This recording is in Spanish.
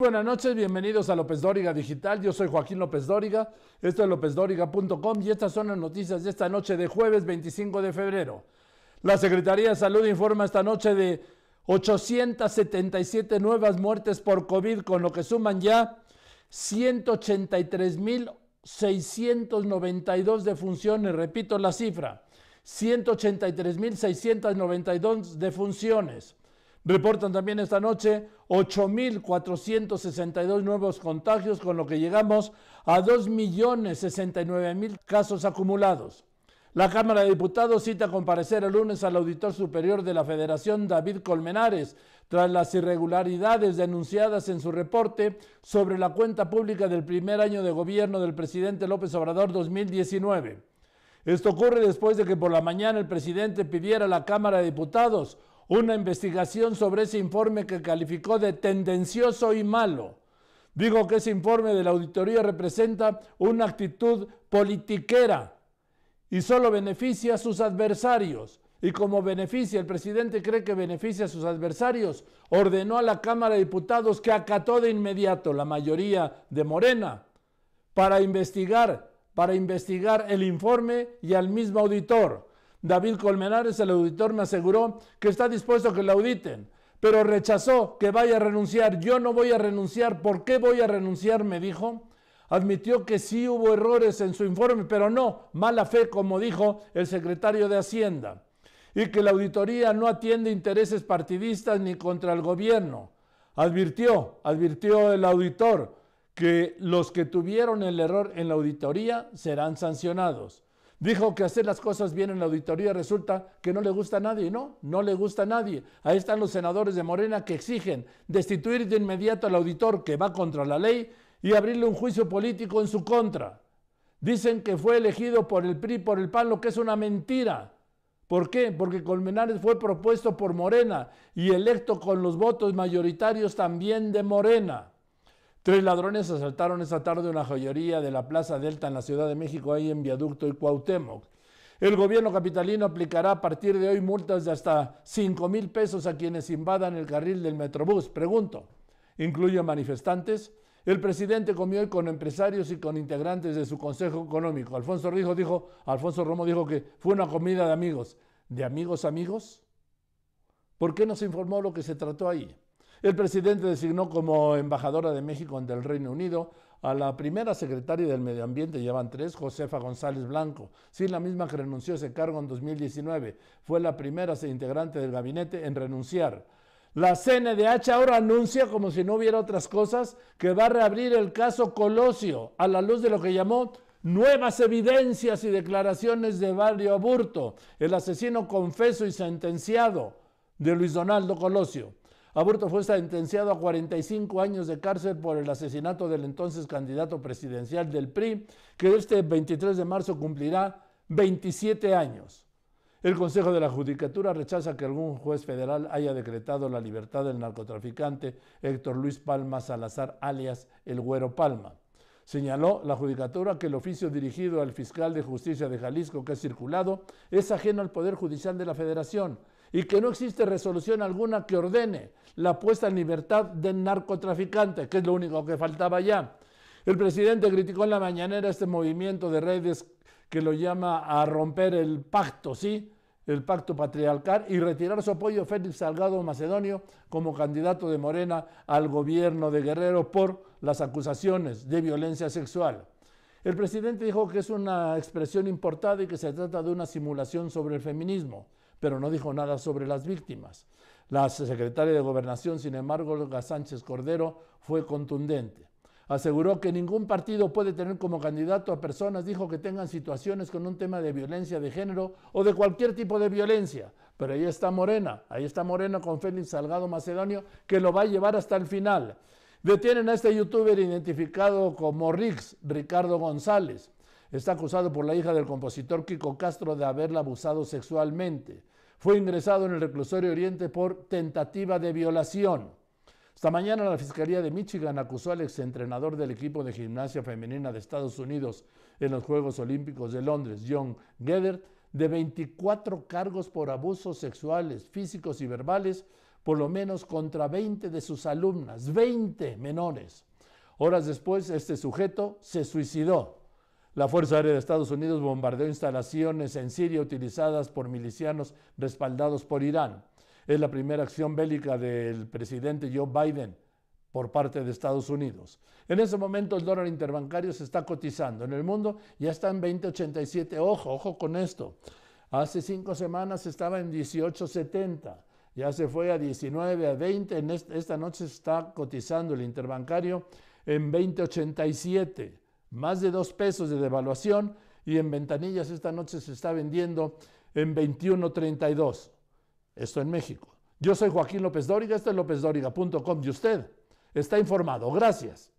Buenas noches, bienvenidos a López Dóriga Digital. Yo soy Joaquín López Dóriga, esto es lópezdóriga.com y estas son las noticias de esta noche de jueves 25 de febrero. La Secretaría de Salud informa esta noche de 877 nuevas muertes por COVID, con lo que suman ya 183.692 defunciones. Repito la cifra, 183.692 defunciones. Reportan también esta noche 8.462 nuevos contagios, con lo que llegamos a 2.069.000 casos acumulados. La Cámara de Diputados cita a comparecer el lunes al auditor superior de la Federación, David Colmenares, tras las irregularidades denunciadas en su reporte sobre la cuenta pública del primer año de gobierno del presidente López Obrador 2019. Esto ocurre después de que por la mañana el presidente pidiera a la Cámara de Diputados una investigación sobre ese informe que calificó de tendencioso y malo. Digo que ese informe de la auditoría representa una actitud politiquera y solo beneficia a sus adversarios. Y como beneficia, el presidente cree que beneficia a sus adversarios, ordenó a la Cámara de Diputados que acató de inmediato la mayoría de Morena para investigar, para investigar el informe y al mismo auditor. David Colmenares, el auditor, me aseguró que está dispuesto a que la auditen, pero rechazó que vaya a renunciar. Yo no voy a renunciar. ¿Por qué voy a renunciar? Me dijo. Admitió que sí hubo errores en su informe, pero no, mala fe, como dijo el secretario de Hacienda, y que la auditoría no atiende intereses partidistas ni contra el gobierno. Advirtió, advirtió el auditor, que los que tuvieron el error en la auditoría serán sancionados. Dijo que hacer las cosas bien en la auditoría resulta que no le gusta a nadie. No, no le gusta a nadie. Ahí están los senadores de Morena que exigen destituir de inmediato al auditor que va contra la ley y abrirle un juicio político en su contra. Dicen que fue elegido por el PRI, por el PAN, lo que es una mentira. ¿Por qué? Porque Colmenares fue propuesto por Morena y electo con los votos mayoritarios también de Morena. Tres ladrones asaltaron esta tarde una joyería de la Plaza Delta en la Ciudad de México, ahí en Viaducto y Cuauhtémoc. El gobierno capitalino aplicará a partir de hoy multas de hasta 5 mil pesos a quienes invadan el carril del Metrobús. Pregunto, ¿incluye manifestantes? El presidente comió hoy con empresarios y con integrantes de su Consejo Económico. Alfonso Rijo dijo, Alfonso Romo dijo que fue una comida de amigos. ¿De amigos amigos? ¿Por qué no se informó lo que se trató ahí? El presidente designó como embajadora de México ante el Reino Unido a la primera secretaria del Medio Ambiente, llevan tres, Josefa González Blanco. Sí, la misma que renunció a ese cargo en 2019. Fue la primera integrante del gabinete en renunciar. La CNDH ahora anuncia, como si no hubiera otras cosas, que va a reabrir el caso Colosio a la luz de lo que llamó nuevas evidencias y declaraciones de Barrio Aburto, el asesino confeso y sentenciado de Luis Donaldo Colosio. Aburto fue sentenciado a 45 años de cárcel por el asesinato del entonces candidato presidencial del PRI, que este 23 de marzo cumplirá 27 años. El Consejo de la Judicatura rechaza que algún juez federal haya decretado la libertad del narcotraficante Héctor Luis Palma Salazar, alias el Güero Palma. Señaló la Judicatura que el oficio dirigido al fiscal de justicia de Jalisco que ha circulado es ajeno al Poder Judicial de la Federación y que no existe resolución alguna que ordene la puesta en libertad del narcotraficante, que es lo único que faltaba ya. El presidente criticó en la mañanera este movimiento de redes que lo llama a romper el pacto, ¿sí? El pacto patriarcal y retirar su apoyo a Félix Salgado Macedonio como candidato de Morena al gobierno de Guerrero por las acusaciones de violencia sexual. El presidente dijo que es una expresión importada y que se trata de una simulación sobre el feminismo pero no dijo nada sobre las víctimas. La secretaria de Gobernación, sin embargo, Olga Sánchez Cordero, fue contundente. Aseguró que ningún partido puede tener como candidato a personas, dijo que tengan situaciones con un tema de violencia de género o de cualquier tipo de violencia. Pero ahí está Morena, ahí está Morena con Félix Salgado Macedonio, que lo va a llevar hasta el final. Detienen a este youtuber identificado como Rix, Ricardo González. Está acusado por la hija del compositor Kiko Castro de haberla abusado sexualmente fue ingresado en el reclusorio Oriente por tentativa de violación. Esta mañana la Fiscalía de Michigan acusó al exentrenador del equipo de gimnasia femenina de Estados Unidos en los Juegos Olímpicos de Londres, John Gedert, de 24 cargos por abusos sexuales, físicos y verbales, por lo menos contra 20 de sus alumnas, 20 menores. Horas después, este sujeto se suicidó. La Fuerza Aérea de Estados Unidos bombardeó instalaciones en Siria utilizadas por milicianos respaldados por Irán. Es la primera acción bélica del presidente Joe Biden por parte de Estados Unidos. En ese momento el dólar interbancario se está cotizando. En el mundo ya está en 20.87. Ojo, ojo con esto. Hace cinco semanas estaba en 18.70. Ya se fue a 19, a 20. En esta noche se está cotizando el interbancario en 20.87 más de dos pesos de devaluación y en ventanillas esta noche se está vendiendo en 21.32. Esto en México. Yo soy Joaquín López Dóriga, esto es lópezdóriga.com y usted está informado. Gracias.